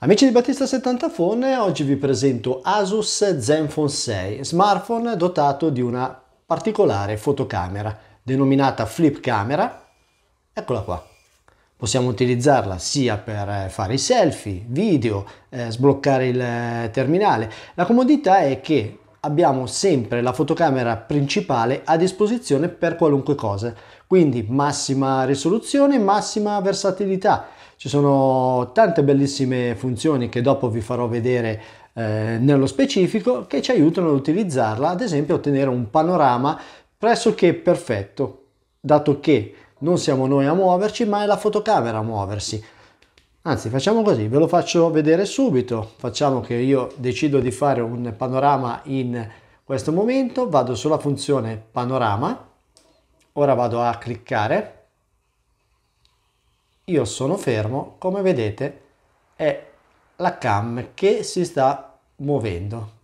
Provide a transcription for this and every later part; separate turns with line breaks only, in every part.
Amici di Battista 70 Phone, oggi vi presento Asus Zenfone 6, smartphone dotato di una particolare fotocamera denominata flip camera. Eccola qua. Possiamo utilizzarla sia per eh, fare i selfie, video, eh, sbloccare il eh, terminale. La comodità è che abbiamo sempre la fotocamera principale a disposizione per qualunque cosa, quindi massima risoluzione, massima versatilità ci sono tante bellissime funzioni che dopo vi farò vedere eh, nello specifico che ci aiutano ad utilizzarla, ad esempio ottenere un panorama pressoché perfetto, dato che non siamo noi a muoverci ma è la fotocamera a muoversi. Anzi, facciamo così, ve lo faccio vedere subito. Facciamo che io decido di fare un panorama in questo momento, vado sulla funzione panorama, ora vado a cliccare io sono fermo, come vedete è la cam che si sta muovendo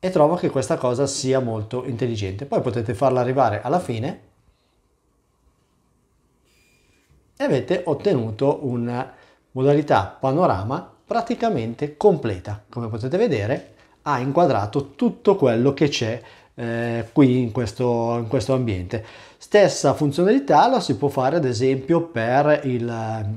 e trovo che questa cosa sia molto intelligente. Poi potete farla arrivare alla fine e avete ottenuto una modalità panorama praticamente completa. Come potete vedere ha inquadrato tutto quello che c'è eh, qui in questo, in questo ambiente. Stessa funzionalità la si può fare ad esempio per il,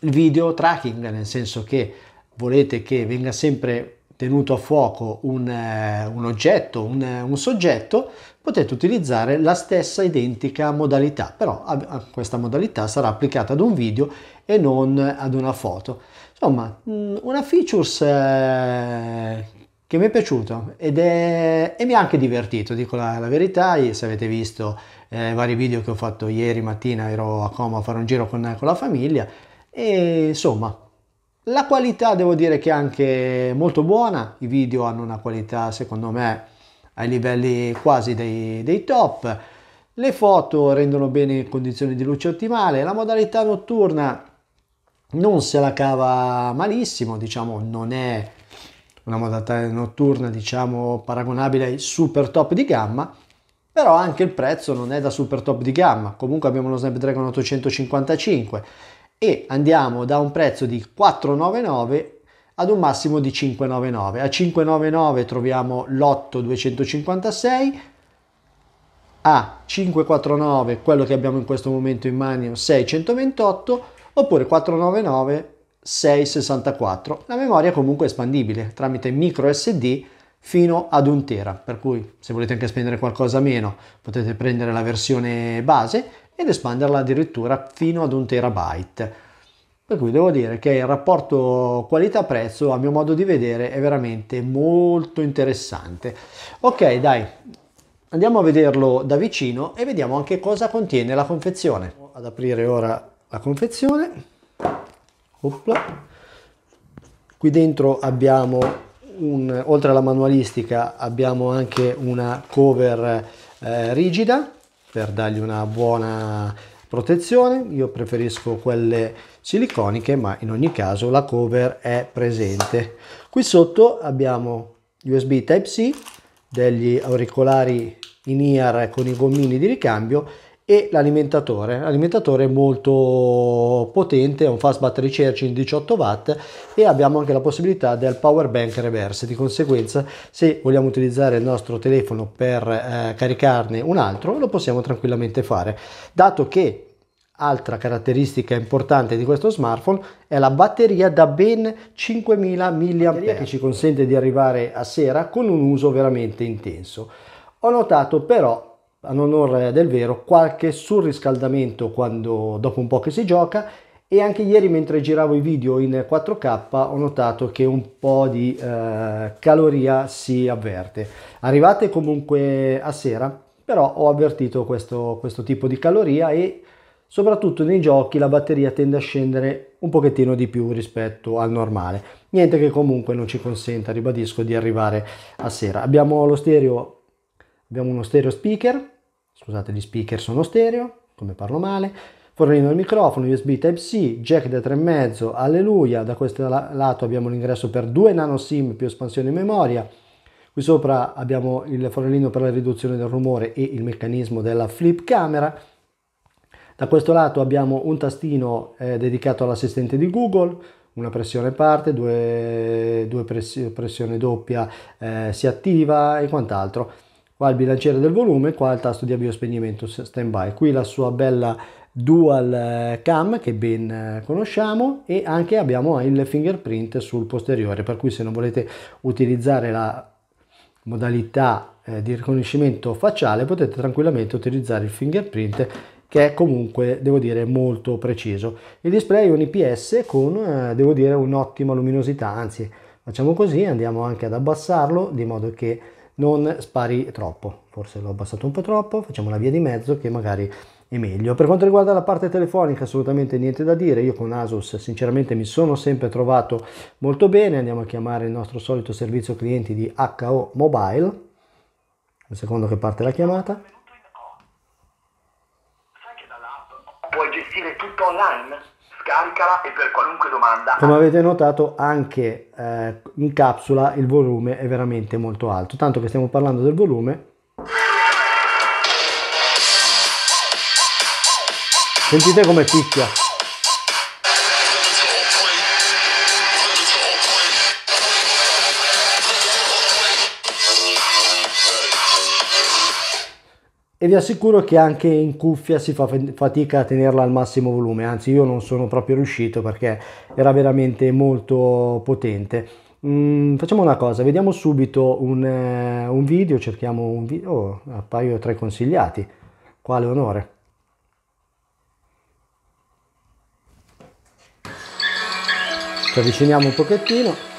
il video tracking, nel senso che volete che venga sempre tenuto a fuoco un, eh, un oggetto, un, un, soggetto, potete utilizzare la stessa identica modalità, però a, a questa modalità sarà applicata ad un video e non ad una foto. Insomma, mm, una features eh, che mi è piaciuto ed è, e mi ha anche divertito, dico la, la verità, se avete visto eh, vari video che ho fatto ieri mattina ero a Como a fare un giro con, con la famiglia e insomma la qualità devo dire che è anche molto buona, i video hanno una qualità secondo me ai livelli quasi dei, dei top, le foto rendono bene in condizioni di luce ottimale, la modalità notturna non se la cava malissimo, diciamo non è una modalità notturna diciamo paragonabile ai super top di gamma, però anche il prezzo non è da super top di gamma, comunque abbiamo lo Snapdragon 855 e andiamo da un prezzo di 499 ad un massimo di 599. A 599 troviamo l'8256, a 549 quello che abbiamo in questo momento in mano 628 oppure 499 664. La memoria è comunque espandibile tramite micro SD fino ad un tera, per cui se volete anche spendere qualcosa meno potete prendere la versione base ed espanderla addirittura fino ad un terabyte. Per cui devo dire che il rapporto qualità-prezzo, a mio modo di vedere, è veramente molto interessante. Ok, dai, andiamo a vederlo da vicino e vediamo anche cosa contiene la confezione. Ad aprire ora la confezione Opla. Qui dentro abbiamo, un, oltre alla manualistica, abbiamo anche una cover eh, rigida per dargli una buona protezione. Io preferisco quelle siliconiche, ma in ogni caso la cover è presente. Qui sotto abbiamo USB Type-C, degli auricolari in ear con i gommini di ricambio e l'alimentatore. L'alimentatore è molto potente, è un fast battery charge in 18 watt e abbiamo anche la possibilità del power bank reverse. Di conseguenza, se vogliamo utilizzare il nostro telefono per eh, caricarne un altro, lo possiamo tranquillamente fare. Dato che altra caratteristica importante di questo smartphone è la batteria da ben 5000 mAh che ci consente di arrivare a sera con un uso veramente intenso. Ho notato però ad onore del vero, qualche surriscaldamento quando, dopo un po' che si gioca e anche ieri mentre giravo i video in 4K ho notato che un po' di eh, caloria si avverte. Arrivate comunque a sera, però ho avvertito questo, questo tipo di caloria e soprattutto nei giochi la batteria tende a scendere un pochettino di più rispetto al normale. Niente che comunque non ci consenta, ribadisco, di arrivare a sera. Abbiamo lo stereo, abbiamo uno stereo speaker Scusate, gli speaker sono stereo, come parlo male. Fornino al microfono, USB Type-C, jack da 3,5, alleluia. Da questo lato abbiamo l'ingresso per 2 nano SIM più espansione memoria. Qui sopra abbiamo il forellino per la riduzione del rumore e il meccanismo della flip camera. Da questo lato abbiamo un tastino eh, dedicato all'assistente di Google, una pressione parte, due, due pressione, pressione doppia eh, si attiva e quant'altro qua il bilanciere del volume, qua il tasto di avvio e spegnimento standby. Qui la sua bella dual eh, cam che ben eh, conosciamo e anche abbiamo il fingerprint sul posteriore, per cui se non volete utilizzare la modalità eh, di riconoscimento facciale potete tranquillamente utilizzare il fingerprint che è comunque devo dire molto preciso il display è un IPS con devo dire un'ottima luminosità anzi facciamo così andiamo anche ad abbassarlo di modo che non spari troppo. Forse l'ho abbassato un po' troppo, facciamo una via di mezzo che magari è meglio. Per quanto riguarda la parte telefonica assolutamente niente da dire, io con Asus sinceramente mi sono sempre trovato molto bene, andiamo a chiamare il nostro solito servizio clienti di HO Mobile, un secondo che parte la chiamata. Puoi gestire tutto online? scaricala e per qualunque domanda. Come avete notato anche eh, in capsula il volume è veramente molto alto, tanto che stiamo parlando del volume. Sentite come picchia. e vi assicuro che anche in cuffia si fa fatica a tenerla al massimo volume, anzi io non sono proprio riuscito perché era veramente molto potente. Mm, facciamo una cosa, vediamo subito un, eh, un video, cerchiamo un video, oh, appaio tra i consigliati, quale onore. Ci avviciniamo un pochettino.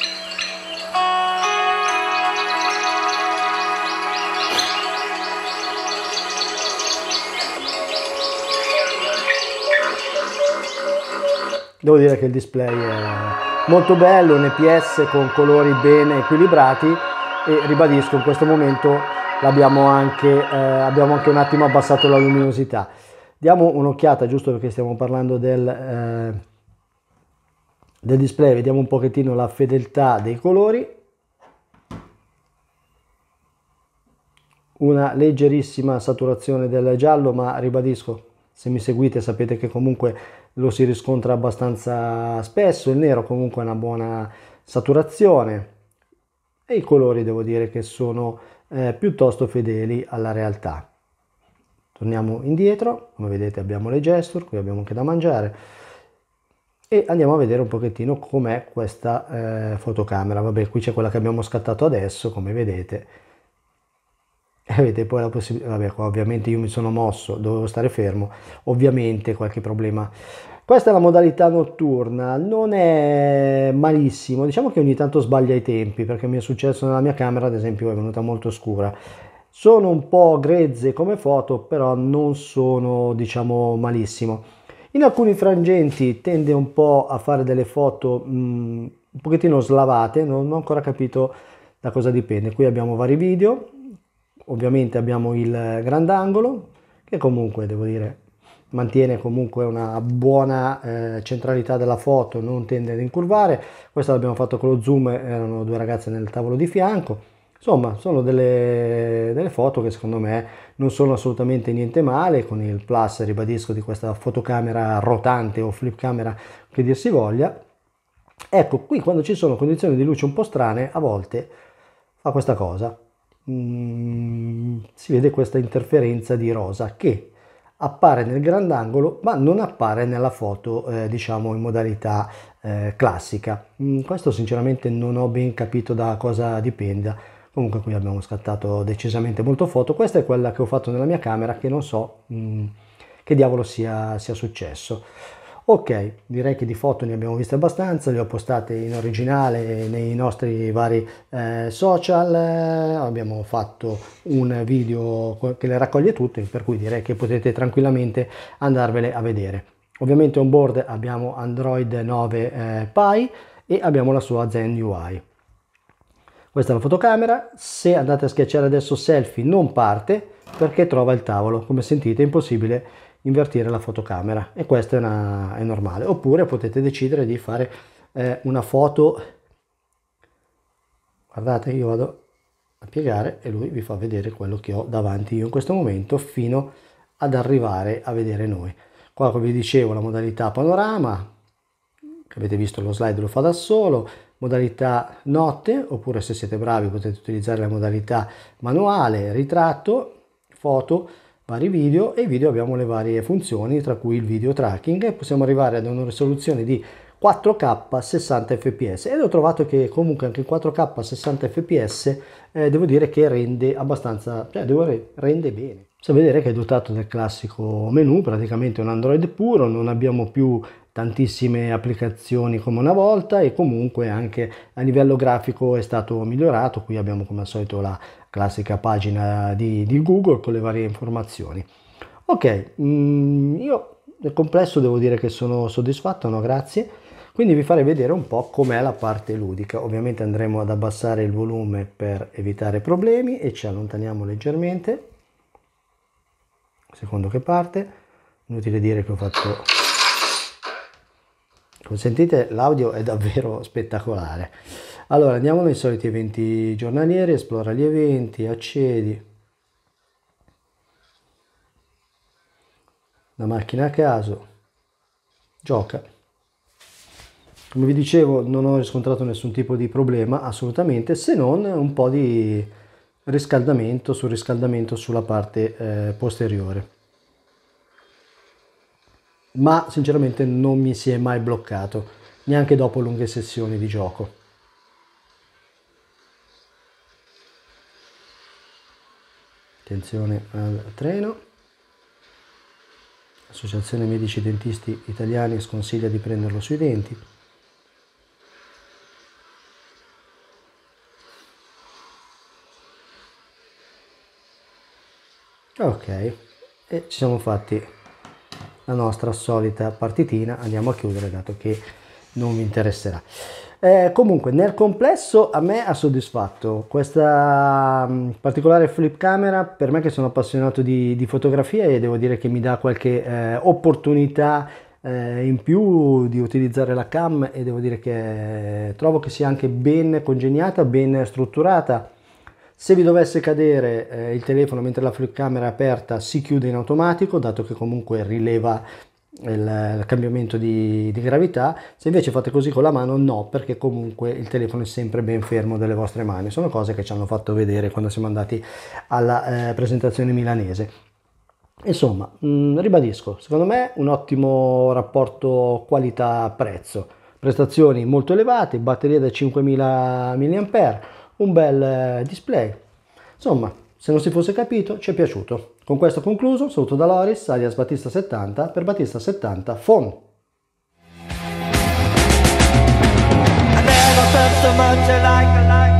devo dire che il display è molto bello, un EPS con colori bene equilibrati e ribadisco in questo momento l'abbiamo anche, eh, abbiamo anche un attimo abbassato la luminosità. Diamo un'occhiata giusto perché stiamo parlando del, eh, del display, vediamo un pochettino la fedeltà dei colori. Una leggerissima saturazione del giallo ma ribadisco se mi seguite sapete che comunque lo si riscontra abbastanza spesso, il nero comunque ha una buona saturazione e i colori devo dire che sono eh, piuttosto fedeli alla realtà. Torniamo indietro, come vedete abbiamo le gesture, qui abbiamo anche da mangiare e andiamo a vedere un pochettino com'è questa eh, fotocamera. Vabbè, qui c'è quella che abbiamo scattato adesso, come vedete, avete eh, poi la possibilità, vabbè qua ovviamente io mi sono mosso, dovevo stare fermo, ovviamente qualche problema. Questa è la modalità notturna, non è malissimo, diciamo che ogni tanto sbaglia i tempi perché mi è successo nella mia camera ad esempio è venuta molto scura. Sono un po' grezze come foto però non sono diciamo malissimo. In alcuni frangenti tende un po' a fare delle foto mh, mm, un pochettino slavate, non ho ancora capito da cosa dipende. Qui abbiamo vari video, Ovviamente abbiamo il grandangolo che comunque devo dire mantiene comunque una buona eh, centralità della foto, non tende ad incurvare. Questo l'abbiamo fatto con lo zoom, erano due ragazze nel tavolo di fianco. Insomma, sono delle, delle, foto che secondo me non sono assolutamente niente male, con il plus, ribadisco, di questa fotocamera rotante o flip camera che dir si voglia. Ecco, qui quando ci sono condizioni di luce un po' strane, a volte fa questa cosa. Mm, si vede questa interferenza di rosa che appare nel grandangolo ma non appare nella foto eh, diciamo in modalità eh, classica mm, questo sinceramente non ho ben capito da cosa dipenda comunque qui abbiamo scattato decisamente molto foto questa è quella che ho fatto nella mia camera che non so mm, che diavolo sia, sia successo Ok, direi che di foto ne abbiamo viste abbastanza, le ho postate in originale nei nostri vari eh, social, eh, abbiamo fatto un video che le raccoglie tutte, per cui direi che potete tranquillamente andarvele a vedere. Ovviamente on board abbiamo Android 9 eh, Pi e abbiamo la sua Zen UI. Questa è la fotocamera, se andate a schiacciare adesso selfie non parte perché trova il tavolo, come sentite è impossibile invertire la fotocamera e questo è, una, è normale oppure potete decidere di fare eh, una foto guardate io vado a piegare e lui vi fa vedere quello che ho davanti io in questo momento fino ad arrivare a vedere noi qua come vi dicevo la modalità panorama che avete visto lo slide lo fa da solo modalità notte oppure se siete bravi potete utilizzare la modalità manuale ritratto foto vari video e i video abbiamo le varie funzioni tra cui il video tracking e possiamo arrivare ad una risoluzione di 4K 60 fps ed ho trovato che comunque anche il 4K 60 fps eh, devo dire che rende abbastanza cioè devo re, rende bene Possiamo vedere che è dotato del classico menu, praticamente un Android puro, non abbiamo più tantissime applicazioni come una volta e comunque anche a livello grafico è stato migliorato, qui abbiamo come al solito la classica pagina di, di Google con le varie informazioni. Ok, mm, io nel complesso devo dire che sono soddisfatto, no grazie, quindi vi farei vedere un po' com'è la parte ludica, ovviamente andremo ad abbassare il volume per evitare problemi e ci allontaniamo leggermente, secondo che parte, inutile dire che ho fatto come ecco, sentite l'audio è davvero spettacolare. Allora andiamo nei soliti eventi giornalieri, esplora gli eventi, accedi. La macchina a caso, gioca. Come vi dicevo non ho riscontrato nessun tipo di problema assolutamente se non un po' di riscaldamento sul riscaldamento sulla parte eh, posteriore ma sinceramente non mi si è mai bloccato, neanche dopo lunghe sessioni di gioco. Attenzione al treno. Associazione Medici Dentisti Italiani sconsiglia di prenderlo sui denti. Ok, e ci siamo fatti la nostra solita partitina andiamo a chiudere dato che non vi interesserà eh, comunque nel complesso a me ha soddisfatto questa mm, particolare flip camera per me che sono appassionato di, di fotografia e devo dire che mi dà qualche eh, opportunità eh, in più di utilizzare la cam e devo dire che eh, trovo che sia anche ben congegnata ben strutturata se vi dovesse cadere eh, il telefono mentre la fotocamera è aperta si chiude in automatico, dato che comunque rileva eh, il, cambiamento di, di, gravità se invece fate così con la mano no perché comunque il telefono è sempre ben fermo delle vostre mani sono cose che ci hanno fatto vedere quando siamo andati alla eh, presentazione milanese insomma mh, mm, ribadisco secondo me un ottimo rapporto qualità prezzo prestazioni molto elevate batteria da 5000 mAh un bel eh, display. Insomma, se non si fosse capito, ci è piaciuto. Con questo concluso, saluto da Loris, alias Battista70 per Battista70 FON. I never felt so much like, like.